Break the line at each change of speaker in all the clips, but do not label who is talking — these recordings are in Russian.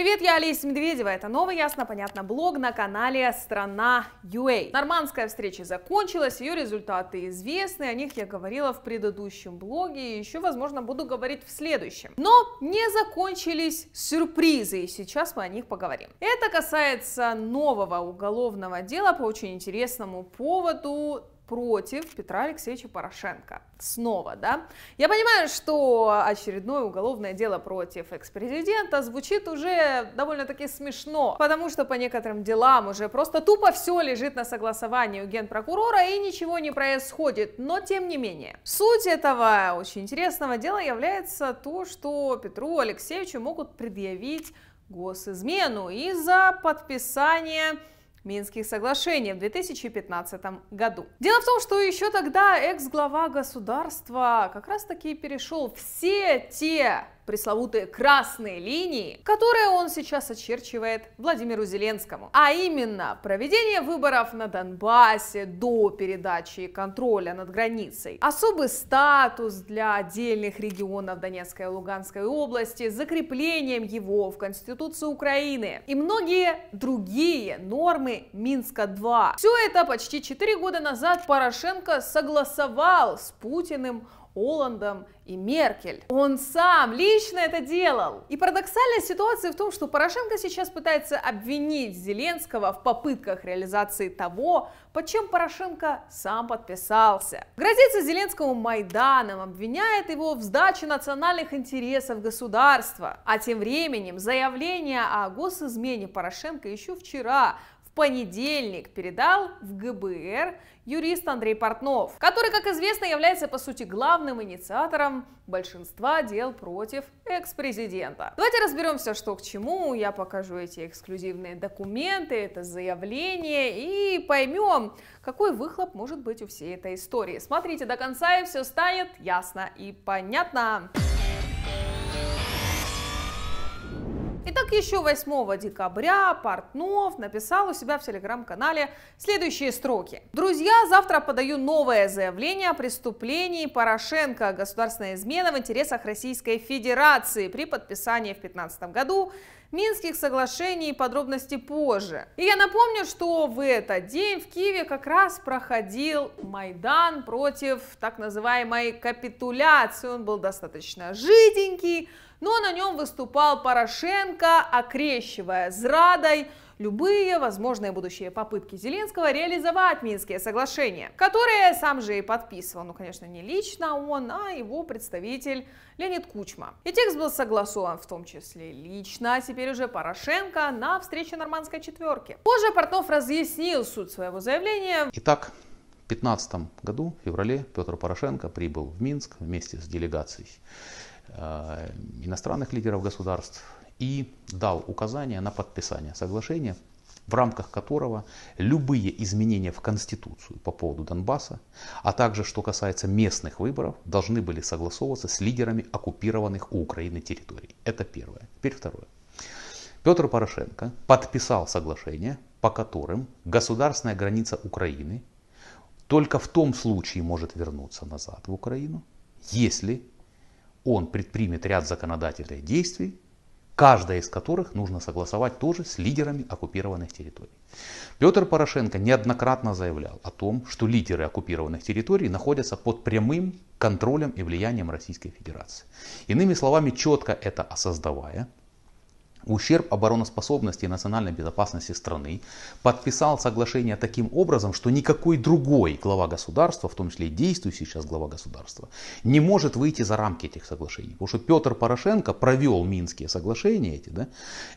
Привет, я Олеся Медведева, это новый ясно-понятно блог на канале Страна UA. Нормандская встреча закончилась, ее результаты известны, о них я говорила в предыдущем блоге и еще, возможно, буду говорить в следующем. Но не закончились сюрпризы, и сейчас мы о них поговорим. Это касается нового уголовного дела по очень интересному поводу против Петра Алексеевича Порошенко. Снова, да? Я понимаю, что очередное уголовное дело против экс-президента звучит уже довольно-таки смешно, потому что по некоторым делам уже просто тупо все лежит на согласовании у генпрокурора и ничего не происходит. Но тем не менее, суть этого очень интересного дела является то, что Петру Алексеевичу могут предъявить госизмену из-за подписания Минских соглашений в 2015 году. Дело в том, что еще тогда экс-глава государства как раз-таки перешел все те пресловутые красные линии, которые он сейчас очерчивает Владимиру Зеленскому. А именно, проведение выборов на Донбассе до передачи контроля над границей, особый статус для отдельных регионов Донецкой и Луганской области, закреплением его в Конституции Украины и многие другие нормы Минска-2. Все это почти 4 года назад Порошенко согласовал с Путиным Холландом и Меркель. Он сам лично это делал. И парадоксальная ситуация в том, что Порошенко сейчас пытается обвинить Зеленского в попытках реализации того, под чем Порошенко сам подписался. Грозится Зеленскому Майданом, обвиняет его в сдаче национальных интересов государства. А тем временем заявление о госизмене Порошенко еще вчера понедельник передал в ГБР юрист Андрей Портнов, который, как известно, является, по сути, главным инициатором большинства дел против экс-президента. Давайте разберемся, что к чему, я покажу эти эксклюзивные документы, это заявление, и поймем, какой выхлоп может быть у всей этой истории. Смотрите до конца, и все станет ясно и понятно. Понятно. Итак, еще 8 декабря Портнов написал у себя в телеграм-канале следующие строки. «Друзья, завтра подаю новое заявление о преступлении Порошенко, государственная измена в интересах Российской Федерации при подписании в 2015 году Минских соглашений и подробности позже. И я напомню, что в этот день в Киеве как раз проходил Майдан против так называемой капитуляции. Он был достаточно жиденький, но на нем выступал Порошенко, окрещивая зрадой любые возможные будущие попытки Зеленского реализовать Минские соглашения, которые сам же и подписывал. Ну, конечно, не лично он, а его представитель Леонид Кучма. И текст был согласован в том числе лично, а теперь уже Порошенко на встрече нормандской четверки. Позже Портнов разъяснил суть своего заявления.
Итак, в 2015 году, в феврале, Петр Порошенко прибыл в Минск вместе с делегацией э, иностранных лидеров государств, и дал указание на подписание соглашения, в рамках которого любые изменения в Конституцию по поводу Донбасса, а также, что касается местных выборов, должны были согласовываться с лидерами оккупированных у Украины территорий. Это первое. Теперь второе. Петр Порошенко подписал соглашение, по которым государственная граница Украины только в том случае может вернуться назад в Украину, если он предпримет ряд законодательных действий, каждая из которых нужно согласовать тоже с лидерами оккупированных территорий. Петр Порошенко неоднократно заявлял о том, что лидеры оккупированных территорий находятся под прямым контролем и влиянием Российской Федерации. Иными словами, четко это осознавая, ущерб обороноспособности и национальной безопасности страны, подписал соглашение таким образом, что никакой другой глава государства, в том числе и действующий сейчас глава государства, не может выйти за рамки этих соглашений. Потому что Петр Порошенко провел Минские соглашения, эти, да,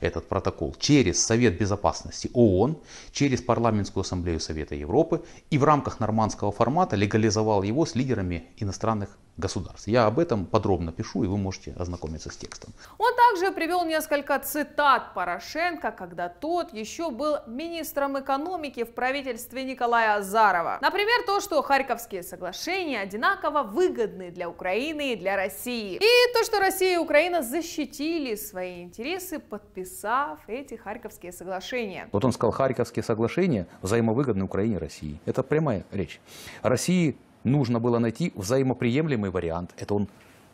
этот протокол, через Совет Безопасности ООН, через Парламентскую Ассамблею Совета Европы и в рамках нормандского формата легализовал его с лидерами иностранных государств. Я об этом подробно пишу, и вы можете ознакомиться с текстом.
Он также привел несколько цитат Порошенко, когда тот еще был министром экономики в правительстве Николая Азарова. Например, то, что Харьковские соглашения одинаково выгодны для Украины и для России. И то, что Россия и Украина защитили свои интересы, подписав эти Харьковские соглашения.
Вот он сказал, Харьковские соглашения взаимовыгодны Украине и России. Это прямая речь. России нужно было найти взаимоприемлемый вариант. Это он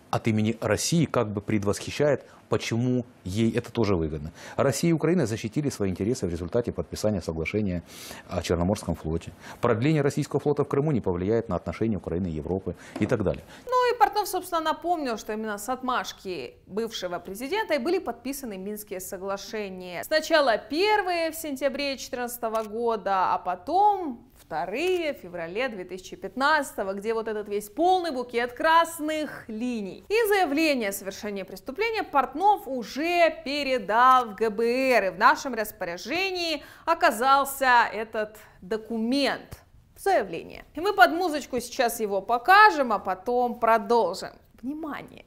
от имени России как бы предвосхищает, почему ей это тоже выгодно. Россия и Украина защитили свои интересы в результате подписания соглашения о Черноморском флоте. Продление российского флота в Крыму не повлияет на отношения Украины и Европы и так далее.
Ну Портнов, собственно, напомнил, что именно с отмашки бывшего президента и были подписаны Минские соглашения. Сначала первые в сентябре 2014 года, а потом вторые в феврале 2015, где вот этот весь полный букет красных линий. И заявление о совершении преступления Портнов уже передал в ГБР, и в нашем распоряжении оказался этот документ заявление. И мы под музычку сейчас его покажем, а потом продолжим. Внимание!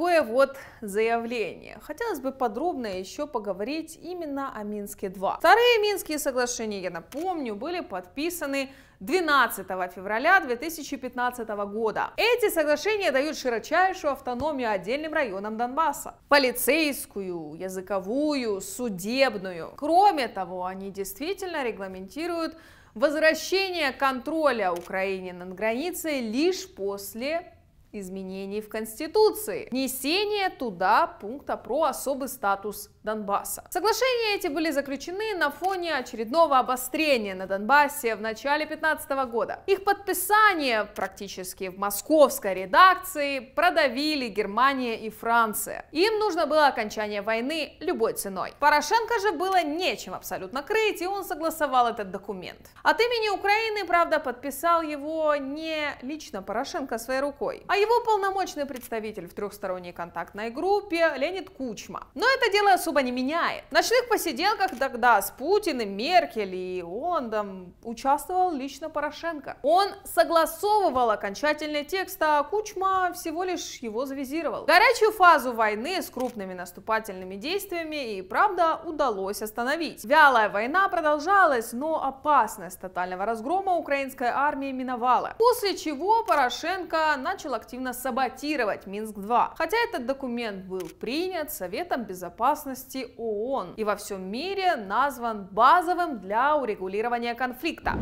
такое вот заявление. Хотелось бы подробно еще поговорить именно о Минске-2. Вторые Минские соглашения, я напомню, были подписаны 12 февраля 2015 года. Эти соглашения дают широчайшую автономию отдельным районам Донбасса. Полицейскую, языковую, судебную. Кроме того, они действительно регламентируют возвращение контроля Украине над границей лишь после изменений в Конституции. Внесение туда пункта про особый статус Донбасса. Соглашения эти были заключены на фоне очередного обострения на Донбассе в начале 2015 года. Их подписание практически в московской редакции продавили Германия и Франция. Им нужно было окончание войны любой ценой. Порошенко же было нечем абсолютно крыть, и он согласовал этот документ. От имени Украины, правда, подписал его не лично Порошенко своей рукой, а его полномочный представитель в трехсторонней контактной группе Леонид Кучма. Но это дело с особо не меняет. В ночных посиделках тогда с Путиным, Меркель и Оландом участвовал лично Порошенко. Он согласовывал окончательный текст, а Кучма всего лишь его завизировал. Горячую фазу войны с крупными наступательными действиями и правда удалось остановить. Вялая война продолжалась, но опасность тотального разгрома украинской армии миновала. После чего Порошенко начал активно саботировать Минск-2. Хотя этот документ был принят Советом Безопасности безопасности ООН и во всем мире назван базовым для урегулирования конфликта.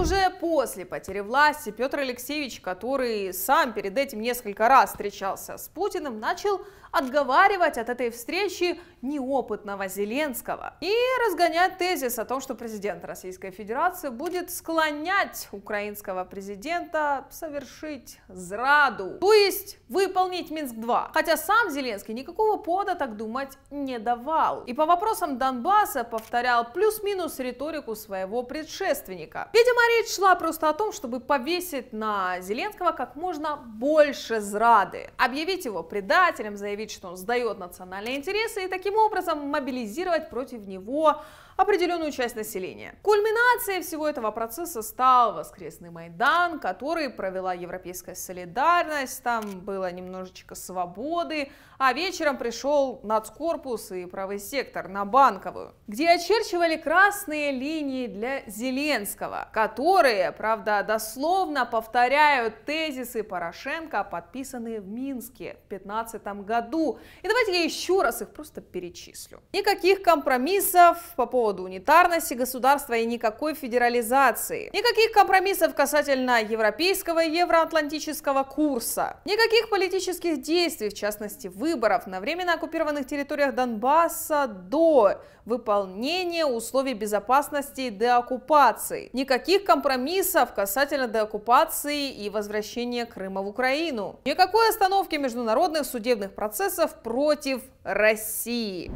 Уже после потери власти Петр Алексеевич, который сам перед этим несколько раз встречался с Путиным, начал отговаривать от этой встречи неопытного Зеленского и разгонять тезис о том, что президент Российской Федерации будет склонять украинского президента совершить зраду, то есть выполнить Минск-2. Хотя сам Зеленский никакого повода так думать не давал. И по вопросам Донбасса повторял плюс-минус риторику своего предшественника. Видимо, речь шла просто о том, чтобы повесить на Зеленского как можно больше зрады, объявить его предателем, заявить, что он сдает национальные интересы и таким образом мобилизировать против него определенную часть населения. Кульминацией всего этого процесса стал воскресный Майдан, который провела Европейская солидарность, там было немножечко свободы, а вечером пришел нацкорпус и правый сектор на Банковую, где очерчивали красные линии для Зеленского, которые, правда, дословно повторяют тезисы Порошенко, подписанные в Минске в 2015 году. И давайте я еще раз их просто перечислю. Никаких компромиссов по поводу поводу унитарности государства и никакой федерализации. Никаких компромиссов касательно европейского и евроатлантического курса. Никаких политических действий, в частности выборов на временно оккупированных территориях Донбасса до выполнения условий безопасности и деоккупации. Никаких компромиссов касательно деоккупации и возвращения Крыма в Украину. Никакой остановки международных судебных процессов против России.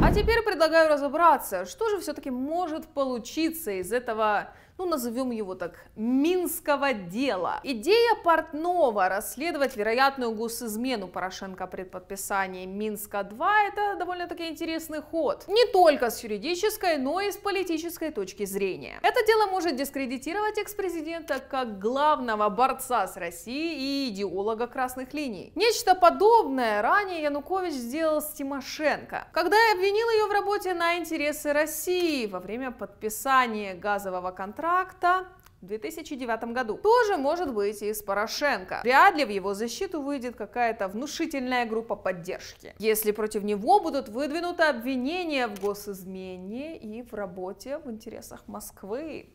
А теперь предлагаю разобраться, что же все-таки может получиться из этого ну назовем его так, минского дела. Идея Портнова расследовать вероятную госизмену Порошенко при подписании Минска-2 это довольно-таки интересный ход. Не только с юридической, но и с политической точки зрения. Это дело может дискредитировать экс-президента как главного борца с Россией и идеолога красных линий. Нечто подобное ранее Янукович сделал с Тимошенко, когда обвинил ее в работе на интересы России во время подписания газового контракта контракта в 2009 году. Тоже может быть и с Порошенко. Вряд ли в его защиту выйдет какая-то внушительная группа поддержки, если против него будут выдвинуты обвинения в госизмене и в работе в интересах Москвы.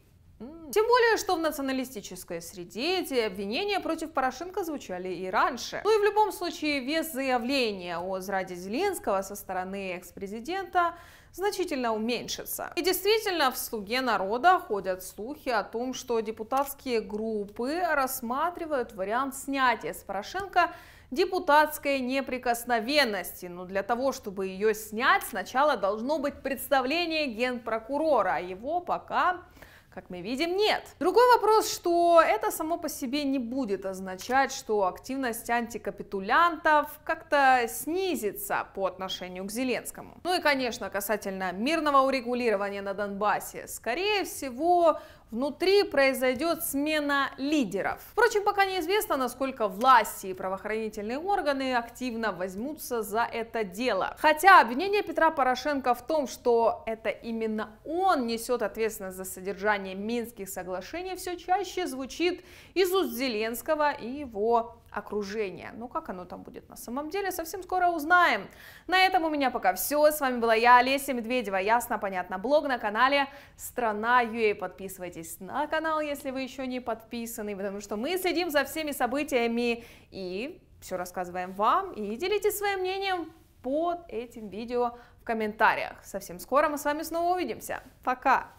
Тем более, что в националистической среде эти обвинения против Порошенко звучали и раньше. Ну и в любом случае вес заявления о зраде Зеленского со стороны экс-президента значительно уменьшится. И действительно, в «Слуге народа» ходят слухи о том, что депутатские группы рассматривают вариант снятия с Порошенко депутатской неприкосновенности. Но для того, чтобы ее снять, сначала должно быть представление генпрокурора, а его пока как мы видим, нет. Другой вопрос, что это само по себе не будет означать, что активность антикапитулянтов как-то снизится по отношению к Зеленскому. Ну и, конечно, касательно мирного урегулирования на Донбассе, скорее всего, внутри произойдет смена лидеров. Впрочем, пока неизвестно, насколько власти и правоохранительные органы активно возьмутся за это дело. Хотя обвинение Петра Порошенко в том, что это именно он несет ответственность за содержание название Минских соглашений все чаще звучит из уст Зеленского и его окружения. Но ну, как оно там будет на самом деле, совсем скоро узнаем. На этом у меня пока все. С вами была я, Олеся Медведева. Ясно, понятно. Блог на канале Страна Юэй. Подписывайтесь на канал, если вы еще не подписаны, потому что мы следим за всеми событиями и все рассказываем вам. И делитесь своим мнением под этим видео в комментариях. Совсем скоро мы с вами снова увидимся. Пока!